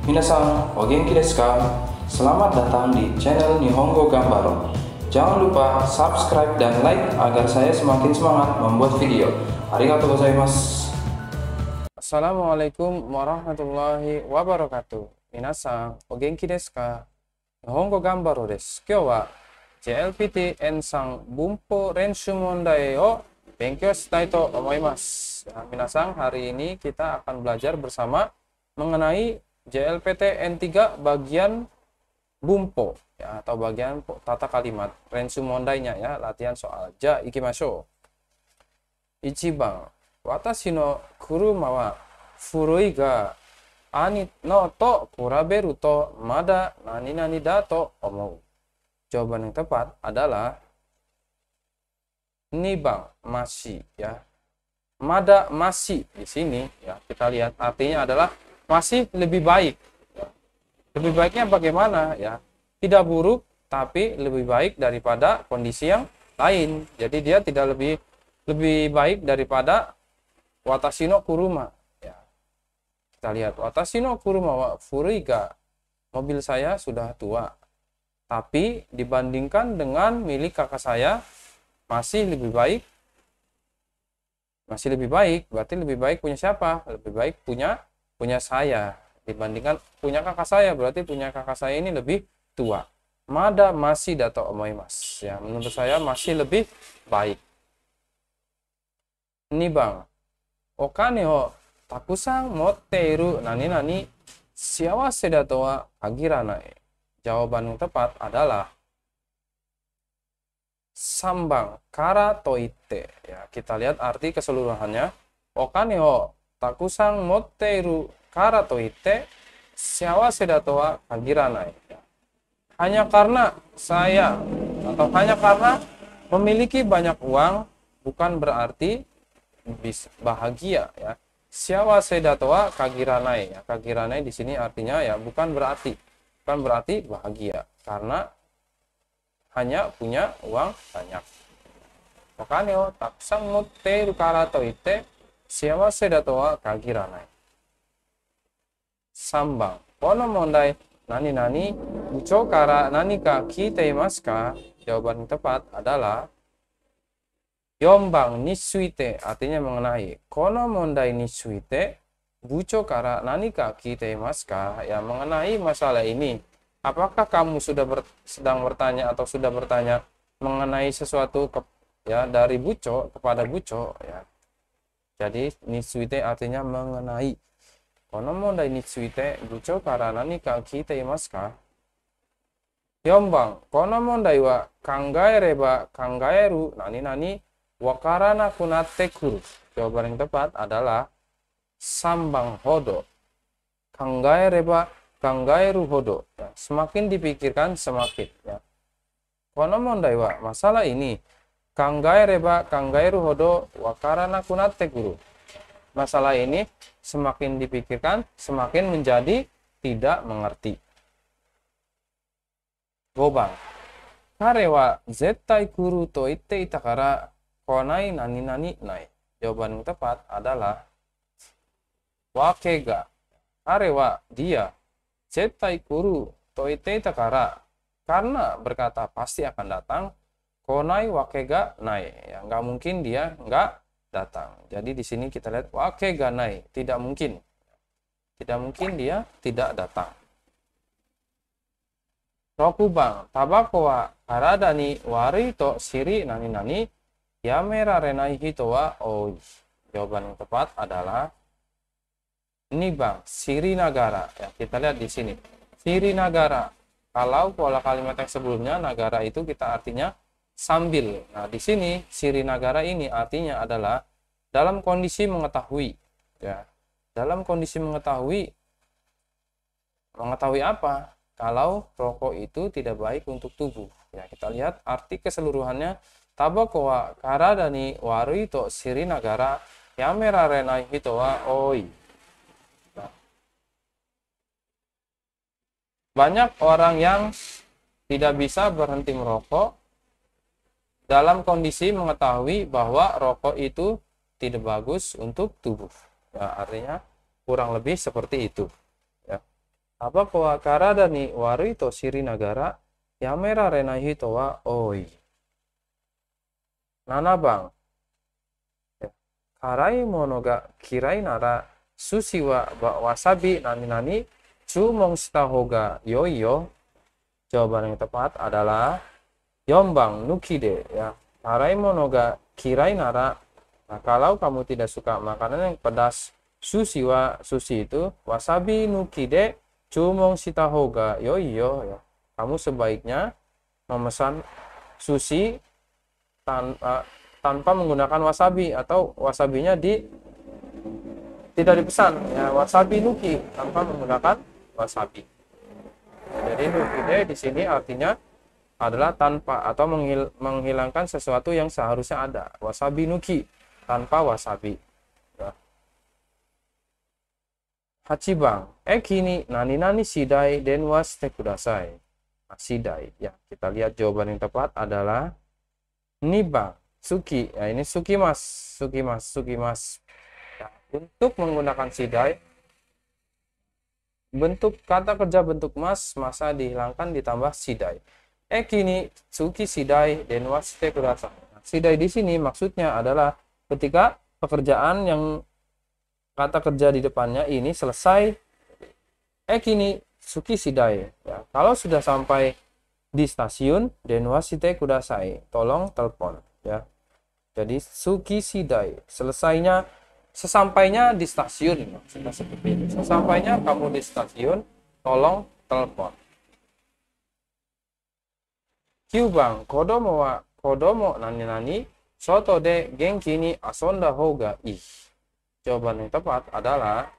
Minasan, o genki desu ka? Selamat datang di channel Nihongo Gambaro. Jangan lupa subscribe dan like agar saya semakin semangat membuat video. Arigatou gozaimasu. Assalamualaikum warahmatullahi wabarakatuh. Minasan, o genki desu ka? Nihongo Gambaro desu. Kyou wa JLPT N3 Bunpo Renshu Mondai o Benkyo shitai to omoimasu. Nah, minasan, hari ini kita akan belajar bersama mengenai JLPT N3 bagian Bumpo ya, atau bagian tata kalimat Rensu Mondainya ya latihan soal ja iki maso. Ichiban watashi no kuruma wa furui ga ani no to kuraberu to mada nani nani da to omou jawaban yang tepat adalah nibang masih ya mada masih di sini ya kita lihat artinya adalah masih lebih baik lebih baiknya bagaimana ya tidak buruk tapi lebih baik daripada kondisi yang lain jadi dia tidak lebih lebih baik daripada watashino kuruma ya kita lihat watashino kuruma wa furiga mobil saya sudah tua tapi dibandingkan dengan milik kakak saya masih lebih baik masih lebih baik berarti lebih baik punya siapa lebih baik punya punya saya dibandingkan punya kakak saya berarti punya kakak saya ini lebih tua mada masih data mas ya menurut saya masih lebih baik ini bang okane ho takusang moteru nani nani siawase data wa jawaban yang tepat adalah sambang kara toite ya kita lihat arti keseluruhannya okane ho takusan Hanya karena saya atau hanya karena memiliki banyak uang bukan berarti bisa bahagia ya. Siawa sedatoa kagiranai ya. Kagiranai di sini artinya ya bukan berarti bukan berarti bahagia karena hanya punya uang banyak. Makanya taksa mutte rukara toite 幸せだとは限らない。3番、この問題、何々、部長から何か聞いていますか Jawaban tepat adalah Yombang nisuite artinya mengenai Kono mondai nisuite Buco kara nanika kite maska Ya mengenai masalah ini Apakah kamu sudah ber, sedang bertanya atau sudah bertanya mengenai sesuatu ke, ya dari buco kepada buco ya jadi nitsuite artinya mengenai kono dai nitsuite gucho karana ni ka kite Nani ka kunate kuru jawaban yang tepat adalah sambang hodo kangai reba kangai ruhodo ya, semakin dipikirkan semakin ya kono dai wa masalah ini Kanggai kanggai ruhodo, wakarana kunate guru. Masalah ini semakin dipikirkan semakin menjadi tidak mengerti Gobang. guru itakara konai nani karewa nani nai. jawaban yang tepat adalah wakega karewa dia zetai kuru toite itakara karena berkata pasti akan datang konai wakega nai ya nggak mungkin dia nggak datang jadi di sini kita lihat wakega nai tidak mungkin tidak mungkin dia tidak datang Rokubang tabako wa arada ni wari to siri nani nani yamera renai hito wa oi jawaban yang tepat adalah ini bang siri nagara ya kita lihat di sini siri nagara kalau pola kalimat yang sebelumnya nagara itu kita artinya sambil. Nah, di sini sirinagara ini artinya adalah dalam kondisi mengetahui. Ya. Dalam kondisi mengetahui mengetahui apa? Kalau rokok itu tidak baik untuk tubuh. Ya, kita lihat arti keseluruhannya tabako wa karadani warito sirinagara yamera renai hito wa oi. Nah. Banyak orang yang tidak bisa berhenti merokok dalam kondisi mengetahui bahwa rokok itu tidak bagus untuk tubuh. Ya, artinya kurang lebih seperti itu. Ya. Apa ni dan warito siri nagara yamera renahito wa oi. Nana bang. Ya. Karai monoga kirai nara sushi wa wasabi nani nani chu mongsta yoyo. Jawaban yang tepat adalah de ya Araimono monoga kirai nara. Nah, kalau kamu tidak suka makanan yang pedas, sushi wa sushi itu wasabi nuki de cumong sitahoga yo yo ya. Kamu sebaiknya memesan sushi tan uh, tanpa menggunakan wasabi atau wasabinya di tidak dipesan ya wasabi nuki tanpa menggunakan wasabi. Jadi nuki de di sini artinya adalah tanpa atau menghil menghilangkan sesuatu yang seharusnya ada. Wasabi nuki tanpa wasabi. Hachibang ya. Hachibang, ekini eh, nani nani sidai den was tekudasai. Ah, sidai. Ya, kita lihat jawaban yang tepat adalah niba suki. Ya, ini suki mas, suki mas, suki mas. Ya, untuk menggunakan sidai bentuk kata kerja bentuk mas masa dihilangkan ditambah sidai eki suki sidai dan wasite kudasai. Sidai di sini maksudnya adalah ketika pekerjaan yang kata kerja di depannya ini selesai eki suki sidai. Ya, kalau sudah sampai di stasiun wasite Kudasai, tolong telepon ya. Jadi suki sidai selesainya sesampainya di stasiun maksudnya seperti ini. Sesampainya kamu di stasiun, tolong telepon. 9 Jawaban yang tepat adalah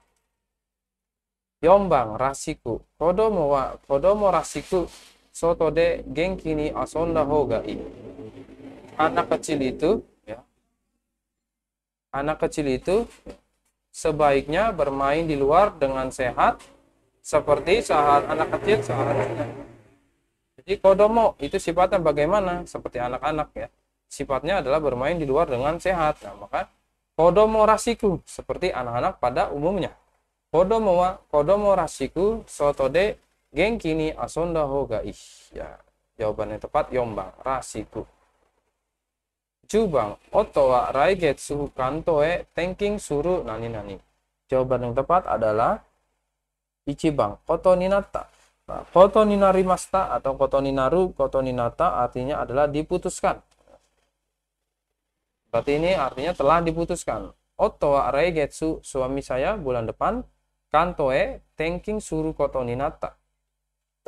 4番、rasiku. Kodomo wa kodomo rasiku. Soto de genki ni asonda hoga i. Anak kecil itu, ya. Anak kecil itu sebaiknya bermain di luar dengan sehat seperti saat anak kecil seharusnya. Jadi kodomo itu sifatnya bagaimana? Seperti anak-anak ya. Sifatnya adalah bermain di luar dengan sehat. Nah, maka kodomo rasiku seperti anak-anak pada umumnya. Kodomo wa kodomo rasiku soto de gengkini asonda ih. Ya, jawabannya tepat yombang rasiku. Jubang otowa raigetsu kantoe tanking suru nani nani. Jawaban yang tepat adalah Ichibang koto ninata Nah, koto ninarimasta atau koto ninaru, koto ninata artinya adalah diputuskan. Berarti ini artinya telah diputuskan. Oto Aregetsu suami saya bulan depan kantoe tanking suru koto ninata.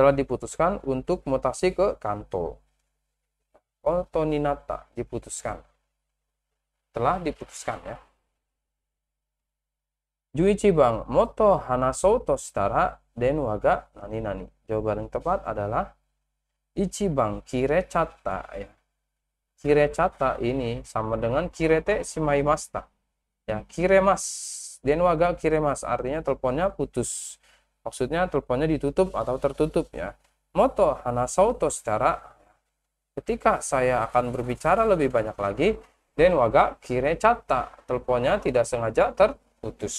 Telah diputuskan untuk mutasi ke kanto. Koto ninata diputuskan. Telah diputuskan ya. Juichi bang moto hanasou to shitara den waga nani nani. Jawaban yang tepat adalah Ichiban Kirecata ya. Kirecata ini sama dengan Kirete Shimaimasta. Ya, Kiremas. Denwaga Kiremas artinya teleponnya putus. Maksudnya teleponnya ditutup atau tertutup ya. Moto Hanasauto secara ketika saya akan berbicara lebih banyak lagi, Denwaga Kirecata. Teleponnya tidak sengaja terputus.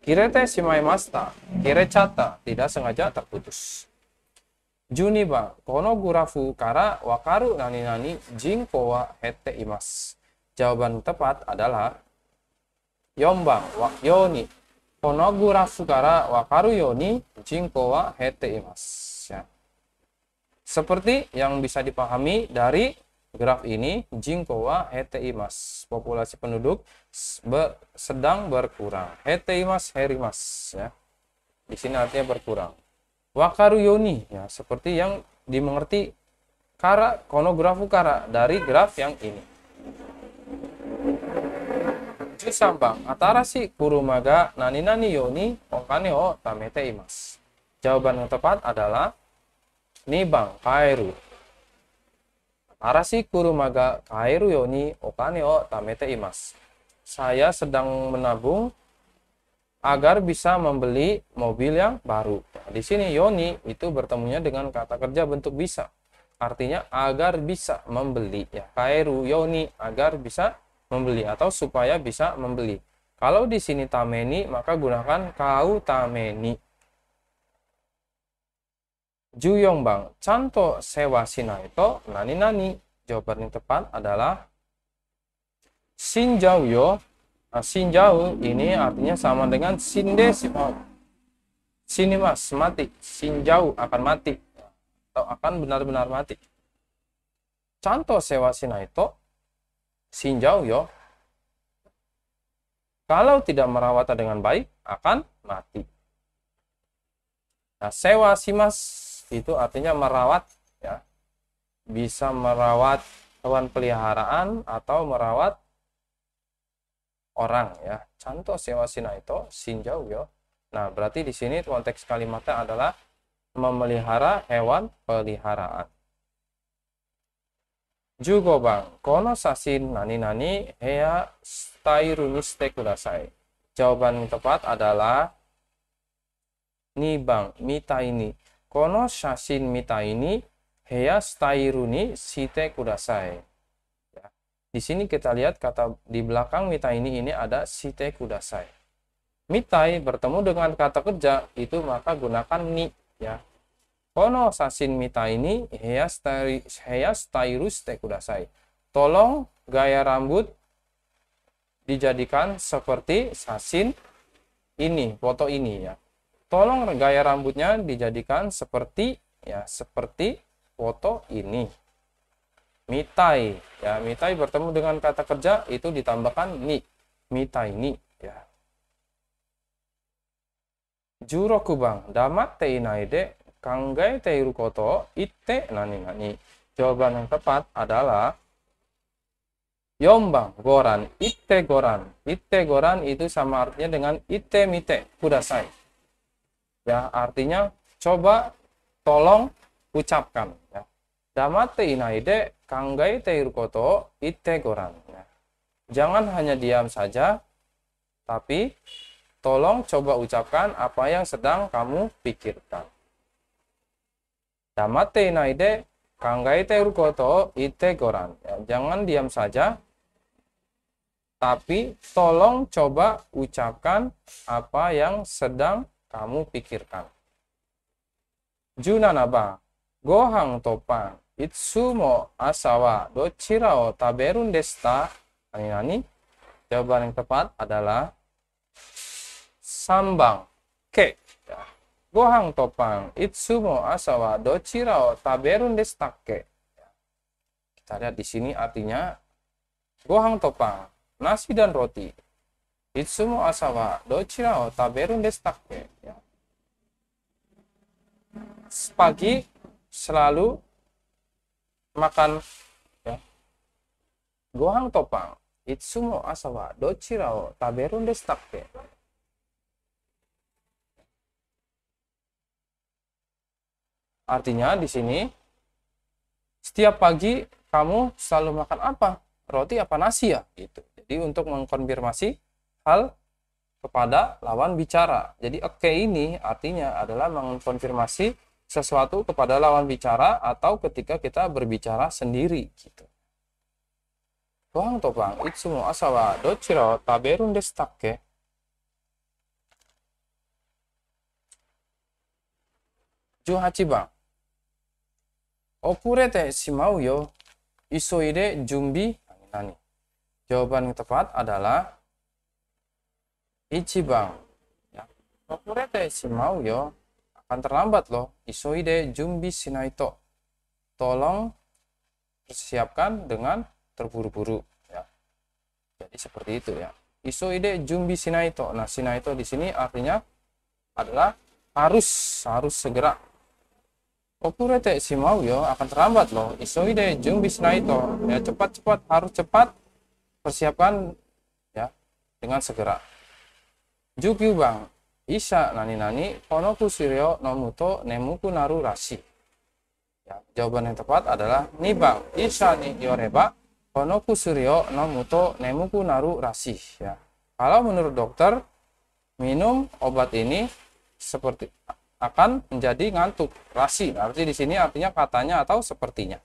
Kirete shimaimasta, kirechata, tidak sengaja terputus. Juni ba, kono gurafu kara wakaru nani nani jinko wa hete imas. Jawaban tepat adalah yombang wa yoni. Kono gurafu kara wakaru yoni jinko wa hete imas. Ya. Seperti yang bisa dipahami dari graf ini jingkowa mas populasi penduduk sedang berkurang mas herimas ya di sini artinya berkurang wakaru yoni ya seperti yang dimengerti kara konografu kara dari graf yang ini Jusambang atara si kurumaga nani nani yoni okane o tamete imas. Jawaban yang tepat adalah nibang kairu Arashi kurumaga kairu yo ni okane o tamete imas. Saya sedang menabung agar bisa membeli mobil yang baru. Nah, di sini yoni itu bertemunya dengan kata kerja bentuk bisa. Artinya agar bisa membeli ya. Kairu yoni agar bisa membeli atau supaya bisa membeli. Kalau di sini tameni maka gunakan kau tameni. Juyongbang, contoh Sewa itu Nani Nani. Jawaban yang tepat adalah yo. Nah, sinjau ini artinya sama dengan sinde Shindeshimau. Sinimas, mati. sinjau akan mati. Atau akan benar-benar mati. Contoh Sewa sinjau yo. Kalau tidak merawatnya dengan baik, akan mati. Nah, sewa simas itu artinya merawat ya bisa merawat hewan peliharaan atau merawat orang ya contoh sewa sina itu sinjau yo nah berarti di sini konteks kalimatnya adalah memelihara hewan peliharaan juga bang, kono sasin nani nani hea stai rumiste kudasai. Jawaban tepat adalah ni bang, mita ini. Kono ini mita tairuni Ya. Di sini kita lihat kata di belakang mita ini ini ada sitekudasai. kudasai. Mitai bertemu dengan kata kerja itu maka gunakan ni ya. Kono sasin mita ini heya stari heya stairu shite kudasai. Tolong gaya rambut dijadikan seperti sasin ini, foto ini ya. Tolong gaya rambutnya dijadikan seperti ya seperti foto ini. Mitai ya mitai bertemu dengan kata kerja itu ditambahkan ni mitai ni ya. Juroku bang damat naide kanggai tei koto itte nani nani. Jawaban yang tepat adalah Yombang, goran, ite goran. Ite goran itu sama artinya dengan ite mite, kudasai ya artinya coba tolong ucapkan ya damate inaide kangai teiru itte goran ya. jangan hanya diam saja tapi tolong coba ucapkan apa yang sedang kamu pikirkan Damate inaide kangai teiru koto itte goran ya. jangan diam saja tapi tolong coba ucapkan apa yang sedang kamu pikirkan. Junanaba, gohang topan, itsu mo asawa dochira o taberun desta? Ani nani? Jawaban yang tepat adalah sambang. Ke. gohang topang, itsumo asawa dochira o taberun desta ke? Kita lihat di sini artinya gohang topang nasi dan roti. Itsumo asawa dochira o taberun desta ke? pagi selalu makan ya. Gohan topang. Itsumo asawa dochira o taberun desu Artinya di sini setiap pagi kamu selalu makan apa? Roti apa nasi ya? itu Jadi untuk mengkonfirmasi hal kepada lawan bicara. Jadi oke okay ini artinya adalah mengkonfirmasi sesuatu kepada lawan bicara atau ketika kita berbicara sendiri gitu. Bang to bang, itu semua wa dochira taberun destakke? Juhachi bang. Okurete shimau yo. Isoide jumbi nani? Jawaban yang tepat adalah ichibang. Ya. Okurete shimau yo akan terlambat loh. Isoide jumbi sinaito. Tolong persiapkan dengan terburu-buru. Ya. Jadi seperti itu ya. Isoide jumbi sinaito. Nah, sinaito di sini artinya adalah harus, harus segera. Okurete si mau yo akan terlambat loh. Isoide jumbi sinaito. Ya, cepat-cepat, harus cepat persiapkan ya dengan segera. Jukyu bang, Isha nani nani konoku kusirio nomuto nemuku naru rashi. Ya, jawaban yang tepat adalah nibang Isha ni yoreba konoku kusirio nomuto nemuku naru rashi. Ya. Kalau menurut dokter minum obat ini seperti akan menjadi ngantuk rasi. Arti di sini artinya katanya atau sepertinya.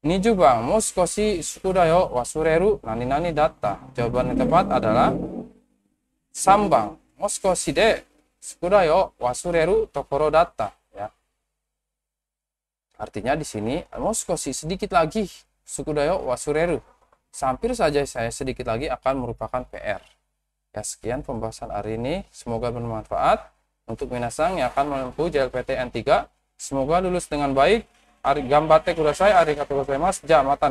Ini juga muskosi sukudayo wasureru nani nani data. Jawaban yang tepat adalah sambang wasureru tokoro ya. Artinya di sini Moskosi sedikit lagi sukudayo wasureru. Sampir saja saya sedikit lagi akan merupakan PR. Ya sekian pembahasan hari ini. Semoga bermanfaat untuk minasang yang akan menempuh JLPT n 3. Semoga lulus dengan baik. Ari gambate saya, ari kata mas, jamata